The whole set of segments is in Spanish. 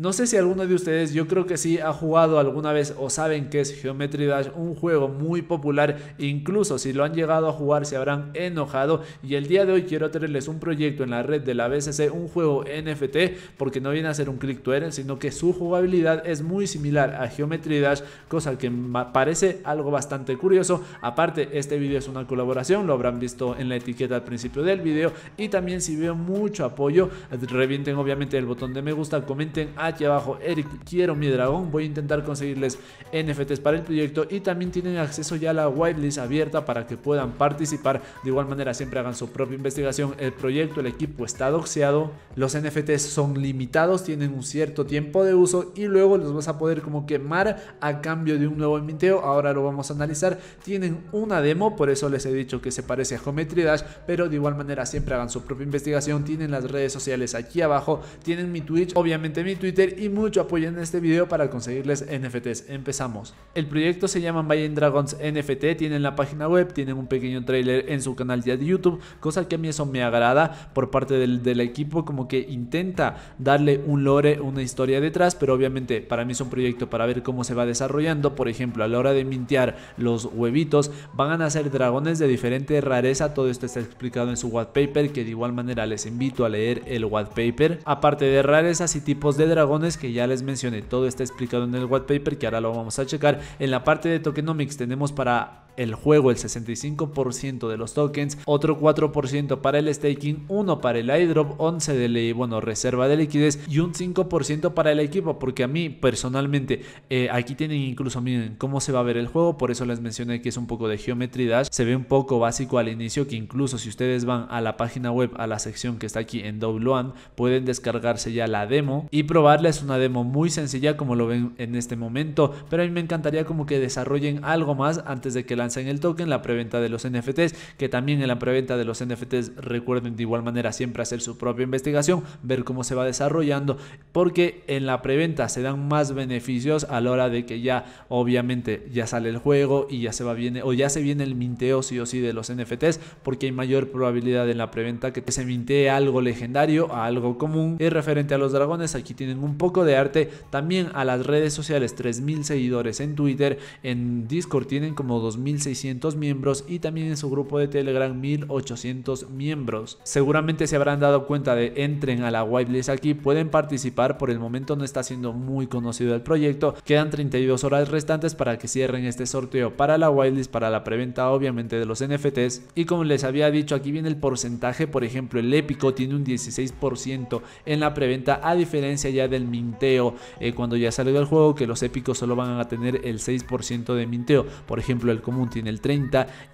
No sé si alguno de ustedes, yo creo que sí, ha jugado alguna vez o saben que es Geometry Dash, un juego muy popular, incluso si lo han llegado a jugar se habrán enojado y el día de hoy quiero traerles un proyecto en la red de la BCC, un juego NFT, porque no viene a ser un click to earn, sino que su jugabilidad es muy similar a Geometry Dash, cosa que me parece algo bastante curioso, aparte este video es una colaboración, lo habrán visto en la etiqueta al principio del video y también si veo mucho apoyo, revienten obviamente el botón de me gusta, comenten aquí abajo, Eric, quiero mi dragón, voy a intentar conseguirles NFTs para el proyecto y también tienen acceso ya a la whitelist abierta para que puedan participar. De igual manera, siempre hagan su propia investigación. El proyecto, el equipo está doxeado, los NFTs son limitados, tienen un cierto tiempo de uso y luego los vas a poder como quemar a cambio de un nuevo minteo. Ahora lo vamos a analizar. Tienen una demo, por eso les he dicho que se parece a Geometry Dash, pero de igual manera siempre hagan su propia investigación. Tienen las redes sociales aquí abajo, tienen mi Twitch, obviamente mi Twitter y mucho apoyo en este video para conseguirles NFTs. Empezamos. El proyecto se llama Mayan Dragons NFT, tienen la página web, tienen un pequeño trailer en su canal de YouTube, cosa que a mí eso me agrada por parte del, equipo, como que intenta darle un lore, una historia detrás, pero obviamente para mí es un proyecto para ver cómo se va desarrollando. Por ejemplo, a la hora de mintear los huevitos, van a ser dragones de diferente rareza, todo esto está explicado en su white paper, que de igual manera les invito a leer el white paper. Aparte de rarezas y tipos de dragones, dragones que ya les mencioné. Todo está explicado en el white paper que ahora lo vamos a checar. En la parte de tokenomics tenemos para el juego el 65% de los tokens, otro 4% para el staking, uno para el airdrop, 11 de ley, bueno, reserva de liquidez y un 5% para el equipo, porque a mí personalmente eh, aquí tienen incluso, miren cómo se va a ver el juego, por eso les mencioné que es un poco de Geometry Dash, se ve un poco básico al inicio que incluso si ustedes van a la página web, a la sección que está aquí en Double One, pueden descargarse ya la demo y probarla, es una demo muy sencilla como lo ven en este momento, pero a mí me encantaría como que desarrollen algo más antes de que lanza en el token, la preventa de los NFTs, que también en la preventa de los NFTs recuerden de igual manera siempre hacer su propia investigación, ver cómo se va desarrollando, porque en la preventa se dan más beneficios a la hora de que ya obviamente ya sale el juego y ya se va viene o ya se viene el minteo sí o sí de los NFTs, porque hay mayor probabilidad en la preventa que se minte algo legendario, a algo común. Y referente a los dragones, aquí tienen un poco de arte, también a las redes sociales, 3000 seguidores en Twitter, en Discord tienen como 2000 1.600 miembros y también en su grupo de Telegram 1.800 miembros. Seguramente se habrán dado cuenta de entren a la whitelist aquí, pueden participar, por el momento no está siendo muy conocido el proyecto, quedan 32 horas restantes para que cierren este sorteo para la whitelist, para la preventa obviamente de los NFTs y como les había dicho aquí viene el porcentaje, por ejemplo el épico tiene un 16% en la preventa a diferencia ya del minteo eh, cuando ya salió el juego que los épicos solo van a tener el 6% de minteo, por ejemplo el común tiene el 30%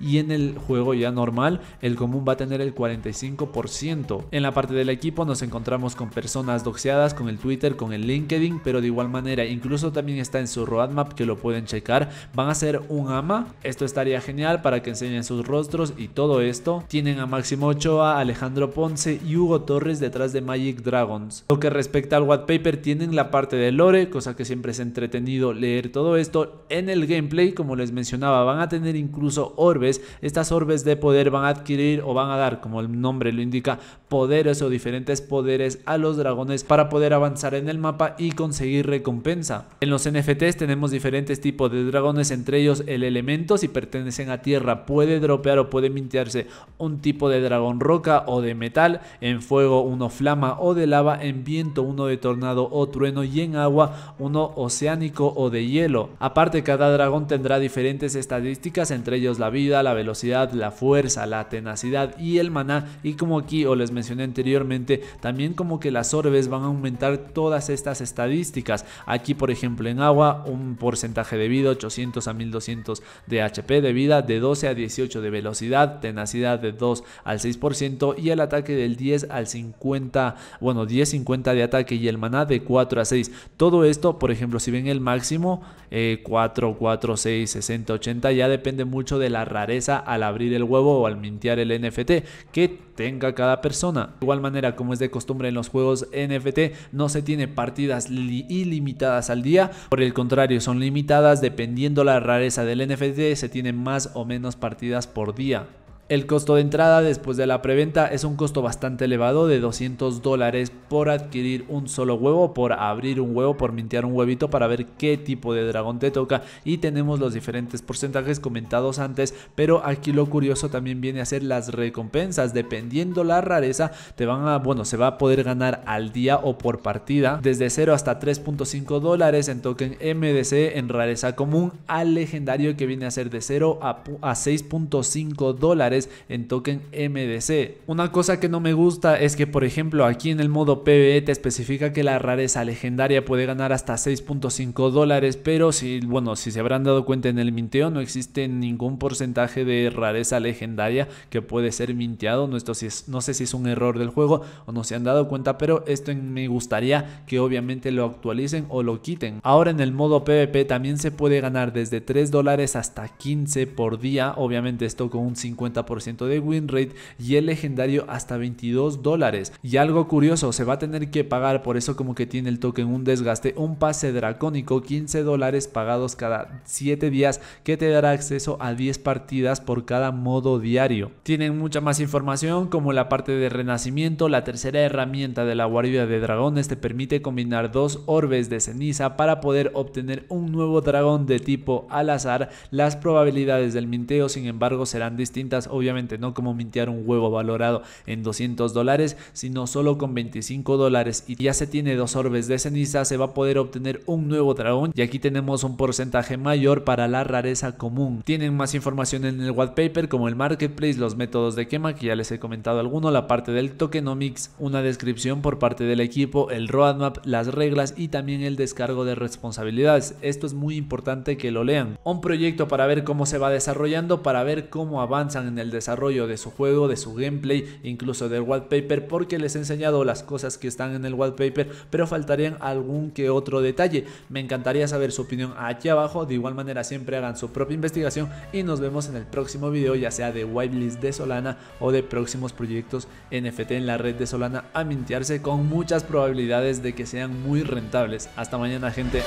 y en el juego ya normal el común va a tener el 45%. En la parte del equipo nos encontramos con personas doxeadas, con el Twitter, con el LinkedIn, pero de igual manera incluso también está en su roadmap que lo pueden checar. Van a ser un ama, esto estaría genial para que enseñen sus rostros y todo esto. Tienen a Máximo Ochoa, Alejandro Ponce y Hugo Torres detrás de Magic Dragons. Lo que respecta al wallpaper tienen la parte de lore, cosa que siempre es entretenido leer todo esto. En el gameplay, como les mencionaba, van a tener tener incluso orbes. Estas orbes de poder van a adquirir o van a dar, como el nombre lo indica, poderes o diferentes poderes a los dragones para poder avanzar en el mapa y conseguir recompensa. En los NFTs tenemos diferentes tipos de dragones, entre ellos el elemento, si pertenecen a tierra puede dropear o puede mintearse un tipo de dragón roca o de metal, en fuego uno flama o de lava, en viento uno de tornado o trueno y en agua uno oceánico o de hielo. Aparte cada dragón tendrá diferentes estadísticas entre ellos la vida, la velocidad, la fuerza, la tenacidad y el maná. Y como aquí o les mencioné anteriormente, también como que las orbes van a aumentar todas estas estadísticas. Aquí, por ejemplo, en agua, un porcentaje de vida, 800 a 1200 de HP de vida, de 12 a 18 de velocidad, tenacidad de 2 al 6% y el ataque del 10 al 50, bueno, 10-50 de ataque y el maná de 4 a 6. Todo esto, por ejemplo, si ven el máximo, 4, 4, 6, 60, 80 ya de depende mucho de la rareza al abrir el huevo o al mintear el NFT que tenga cada persona. De igual manera, como es de costumbre en los juegos NFT, no se tiene partidas ilimitadas al día, por el contrario, son limitadas dependiendo la rareza del NFT, se tienen más o menos partidas por día. El costo de entrada después de la preventa es un costo bastante elevado de 200 dólares por adquirir un solo huevo, por abrir un huevo, por mintear un huevito para ver qué tipo de dragón te toca y tenemos los diferentes porcentajes comentados antes, pero aquí lo curioso también viene a ser las recompensas, dependiendo la rareza te van a, bueno, se va a poder ganar al día o por partida desde 0 hasta 3.5 dólares en token MDC en rareza común al legendario que viene a ser de 0 a 6.5 dólares en token MDC. Una cosa que no me gusta es que por ejemplo aquí en el modo PvE te especifica que la rareza legendaria puede ganar hasta 6.5 dólares, pero si, bueno, si se habrán dado cuenta en el minteo no existe ningún porcentaje de rareza legendaria que puede ser minteado, no, no sé si es un error del juego o no se han dado cuenta, pero esto me gustaría que obviamente lo actualicen o lo quiten. Ahora en el modo PvP también se puede ganar desde 3 dólares hasta 15 por día, obviamente esto con un 50% ciento de win rate y el legendario hasta 22 dólares. Y algo curioso, se va a tener que pagar, por eso como que tiene el token un desgaste, un pase dracónico, 15 dólares pagados cada 7 días que te dará acceso a 10 partidas por cada modo diario. Tienen mucha más información como la parte de renacimiento, la tercera herramienta de la guardia de dragones te permite combinar dos orbes de ceniza para poder obtener un nuevo dragón de tipo al azar. Las probabilidades del minteo sin embargo serán distintas obviamente no como mintear un huevo valorado en 200 dólares, sino solo con 25 dólares y ya se tiene dos orbes de ceniza, se va a poder obtener un nuevo dragón y aquí tenemos un porcentaje mayor para la rareza común. Tienen más información en el white paper como el marketplace, los métodos de quema que ya les he comentado alguno, la parte del tokenomics, una descripción por parte del equipo, el roadmap, las reglas y también el descargo de responsabilidades. Esto es muy importante que lo lean. Un proyecto para ver cómo se va desarrollando, para ver cómo avanzan en el desarrollo de su juego, de su gameplay, incluso del wallpaper, porque les he enseñado las cosas que están en el wallpaper, pero faltarían algún que otro detalle. Me encantaría saber su opinión aquí abajo, de igual manera siempre hagan su propia investigación y nos vemos en el próximo video, ya sea de whitelist de Solana o de próximos proyectos NFT en la red de Solana a mintearse con muchas probabilidades de que sean muy rentables. Hasta mañana gente.